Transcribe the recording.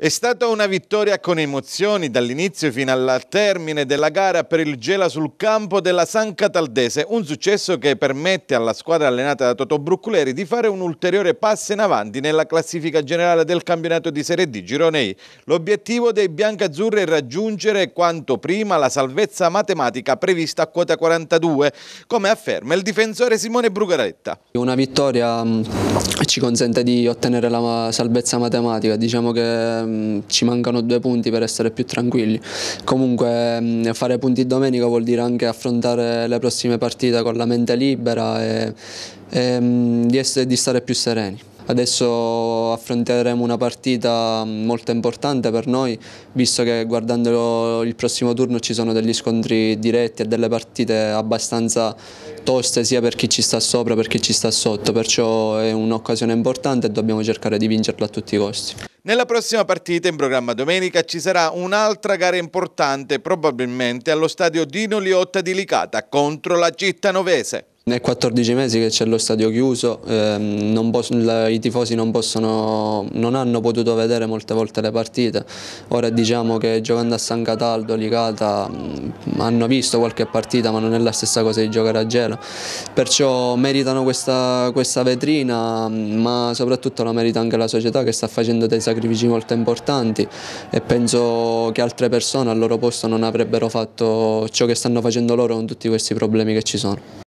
È stata una vittoria con emozioni dall'inizio fino al termine della gara per il Gela sul campo della San Cataldese, un successo che permette alla squadra allenata da Toto Brucculeri di fare un ulteriore passo in avanti nella classifica generale del campionato di Serie D Gironei. L'obiettivo dei biancazzurri è raggiungere quanto prima la salvezza matematica prevista a quota 42, come afferma il difensore Simone Brugaretta. Una vittoria mm, ci consente di ottenere la salvezza matematica, diciamo che Ehm, ci mancano due punti per essere più tranquilli. Comunque mh, ehm, fare punti domenica vuol dire anche affrontare le prossime partite con la mente libera e, e ehm, di, essere, di stare più sereni. Adesso affronteremo una partita mm, molto importante per noi, visto che guardando il prossimo turno ci sono degli scontri diretti e delle partite abbastanza toste sia per chi ci sta sopra che per chi ci sta sotto, perciò è un'occasione importante e dobbiamo cercare di vincerla a tutti i costi. Nella prossima partita in programma domenica ci sarà un'altra gara importante probabilmente allo stadio Dino Liotta di Licata contro la Cittanovese. È 14 mesi che c'è lo stadio chiuso, ehm, la, i tifosi non, possono, non, hanno potuto vedere molte volte le partite, ora diciamo che giocando a San Cataldo, Ligata, mh, mm, hanno visto qualche partita ma non è la stessa cosa di giocare a Gela, perciò meritano questa, questa vetrina mm, ma soprattutto la merita anche la società che sta facendo dei sacrifici molto importanti e penso che altre persone al loro posto non avrebbero fatto ciò che stanno facendo loro con tutti questi problemi che ci sono.